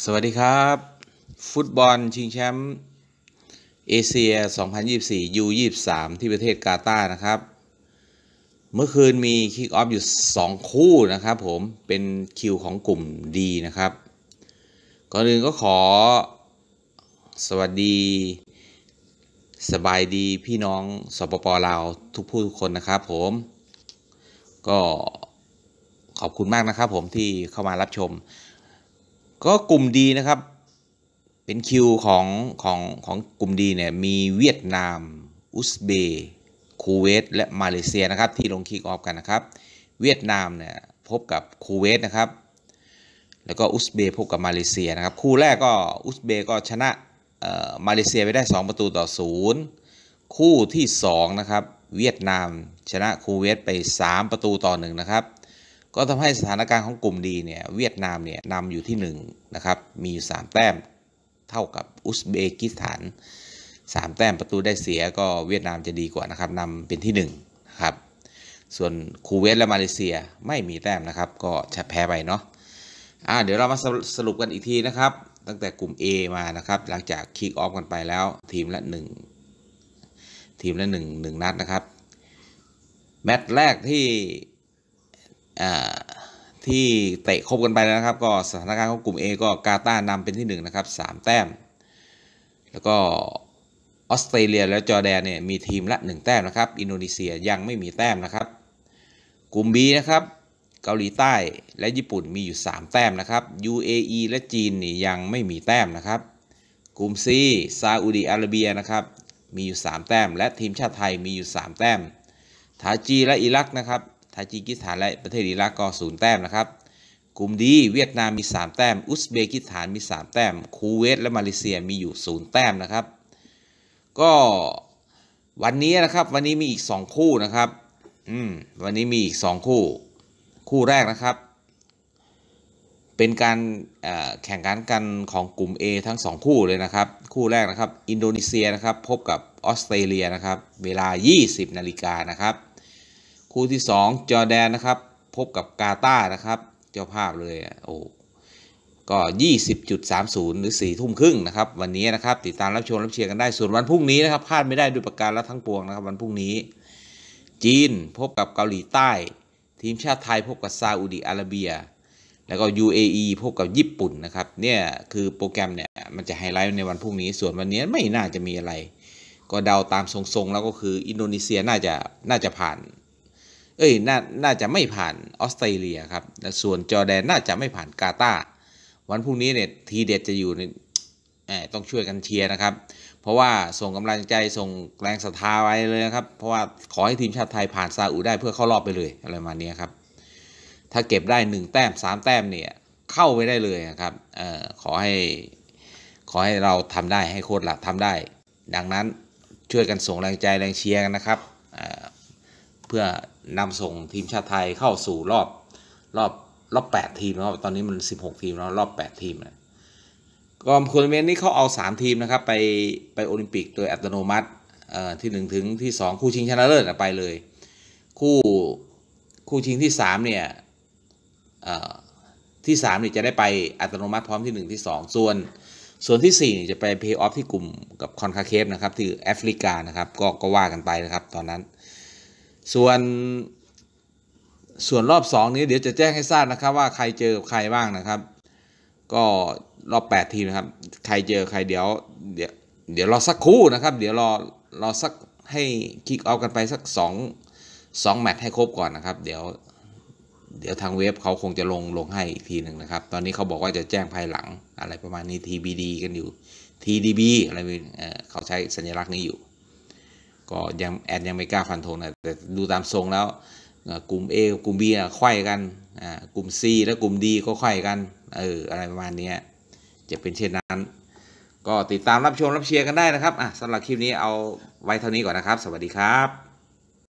สวัสดีครับฟุตบอลชิงแชมป์เอเชีย 2024 U23 ที่ประเทศกาตาร์นะครับ เมื่อคืนมีคิกออฟอยู่ 2 คู่นะครับผมเป็นคิวของกลุ่มดีนะครับ ก่อนอื่นก็ขอสวัสดี สบายดีพี่น้องสปปลาวทุกผู้ทุกคนนะครับผม ก็ขอบคุณมากนะครับผมที่เข้ามารับชมก็กลุ่มดีนะครับเป็นคิวของของของกลุ่มดีเนี่ยมีเวียดนาม อุซเบกคูเวตและมาเลเซียนะครับ ที่ลงคิกออฟกันนะครับ เวียดนามเนี่ยพบกับคูเวตนะครับ แล้วก็อุซเบกพบกับมาเลเซียนะครับ คู่แรกก็อุซเบกก็ชนะมาเลเซียไปได้ 2 ประตูต่อ 0 คู่ที่2นะครับเวียดนาม ชนะคูเวตไป 3 ประตูต่อ1นะครับก็ทำให้สถานการณ์ของกลุ่มดีเนี่ยเวียดนามเนี่ยนำอยู่ที่ 1 นะครับ มีอยู่3แต้มเท่ากับอุซเบกิสถาน 3 แต้มประตูได้เสียก็เวียดนามจะดีกว่านะครับนำเป็นที่1นะครับ ส่วนคูเวตและมาเลเซียไม่มีแต้มนะครับก็แพ้ไปเนาะอ่าเดี๋ยวเรามาสรุปกันอีกทีนะครับ ตั้งแต่กลุ่ม A มานะครับ หลังจากคิกออฟกันไปแล้วทีมละ 1 ทีมละ 1 1 นัดนะครับแมตช์แรกที่ที่เตะครบกันไปแล้วนะครับ ก็สถานการณ์ของกลุ่ม A ก็กาตาร์นำเป็นที่1นะครับ3แต้ม แล้วก็ออสเตรเลียและจอร์แดนเนี่ยมีทีมละ 1 แต้มนะครับอินโดนีเซียยังไม่มีแต้มนะครับ กลุ่ม B นะครับเกาหลีใต้และญี่ปุ่นมีอยู่3แต้มนะครับ UAE และจีนนี่ยังไม่มีแต้มนะครับกลุ่ม C ซาอุดีอาระเบียนะครับมีอยู่3แต้มและทีมชาติไทยมีอยู่3แต้มทาจี และอิรักนะครับทาจิกิสถานและประเทศอิรักก็ศูนย์แต้มนะครับ กลุ่มดีเวียดนามมี 3 แต้ม อุซเบกิสถานมี 3 แต้ม คูเวตและมาเลเซียมีอยู่ศูนย์แต้มนะครับ ก็วันนี้นะครับ วันนี้มีอีก 2 คู่นะครับ อืม วันนี้มีอีก2คู่ คู่แรกนะครับ เป็นการแข่งขันกันของกลุ่ม A ทั้ง 2 คู่เลยนะครับ คู่แรกนะครับ อินโดนีเซียนะครับ พบกับออสเตรเลียนะครับ เวลา 20นาฬิกานะครับคู่ที่2จอแดนนะครับ พบกับกาตานะครับ เจ้าภาพเลยโอ้ก็ยี่สสิบจุดามศูนย์หรือสี่ทุ่มครึ่งนะครับ วันนี้นะครับ ติดตามรับชมรับเชียร์กันได้ส่วนวันพรุ่งนี้นะครับพลาดไม่ได้ด้วยประการและทั้งปวงนะครับ วันพรุ่งนี้จีนพบกับเกาหลีใต้ ทีมชาติไทย พบกับซาอุดีอาระเบีย แล้วก็ UAE พบกับญี่ปุ่นนะครับเนี่ยคือโปรแกรมเนี่ยมันจะไฮไลท์ในวันพรุ่งนี้ ส่วนวันนี้ไม่น่าจะมีอะไร ก็เดาตามทรงๆแล้วก็คืออินโดนีเซียน่าจะน่าจะผ่านเอ้ยนน่าจะไม่ผ่านออสเตรเลียครับส่วนจอแดนน่าจะไม่ผ่านกาตาร์วันพรุ่งนี้เนี่ยทีเด็ดจะอยู่ในต้องช่วยกันเชียร์นะครับ เพราะว่าส่งกำลังใจส่งแรงศรัทธาไว้เลยครับ เพราะว่าขอให้ทีมชาติไทยผ่านซาอุได้เพื่อเข้ารอบไปเลยอะไรมาเนี้ยครับ ถ้าเก็บได้ 1 แต้ม 3 แต้มเนี่ยเข้าไปได้เลยนะครับออขอให้ ขอให้เราทำได้ให้โคตรหลักทำได้ ดังนั้นช่วยกันส่งแรงใจแรงเชียร์กันนะครับเพื่อนำส่งทีมชาติไทยเข้าสู่รอบรอบรอบแปดทีมแล้วตอนนี้มันสิบหกทีม แล้วรอบแปดทีมนะก็คัวรนเมน์นี้เขาเอาสามทีมนะครับไปไปโอลิมปิก โดยอัตโนมัติที่หนึ่งถึงที่สองคู่ชิงชนะเลิศไปเลย คู่คู่ชิงที่สามเนี่ยที่สามเนี่ยจะได้ไปอัตโนมัติพร้อมที่หนึ่งที่สองส่วน ส่วนที่สี่จะไปเพย์ออฟที่กลุ่มกับคอนคาเคฟนะครับที่แอฟริกานะครับก็ก็ว่ากันไปนะครับตอนนั้นส่วนส่วนรอบสองนี้เดี๋ยวจะแจ้งให้ทราบนะครับว่าใครเจอใครบ้างนะครับ ก็รอบแปดทีมนะครับใครเจอใครเดี๋ยวเดี๋ยวเดี๋ยวรอสักคู่นะครับ เดี๋ยวรอรอสักให้คลิกเอากันไปสักสองสองแมตช์ให้ครบก่อนนะครับ เดี๋ยวเดี๋ยวทางเว็บเขาคงจะลงลงให้อีกทีหนึ่งนะครับตอนนี้เขาบอกว่าจะแจ้งภายหลังอะไรประมาณนี้ TBD กันอยู่ TDB อะไรเขาใช้สัญลักษณ์นี้อยู่็ยัง แอดยังไม่กล้าฟันธงนะแต่ดูตามทรงแล้วกลุ่ม A กลุ่ม B ไขอ้กันกลุ่ม C และกลุ่ม D ก็ไขอ้กันเอออะไรประมาณนี้จะเป็นเช่นนั้น ก็ติดตามรับชมรับเชียร์กันได้นะครับอ่ะสำหรับคลิปนี้เอาไว้เท่านี้ก่อนนะครับ สวัสดีครับ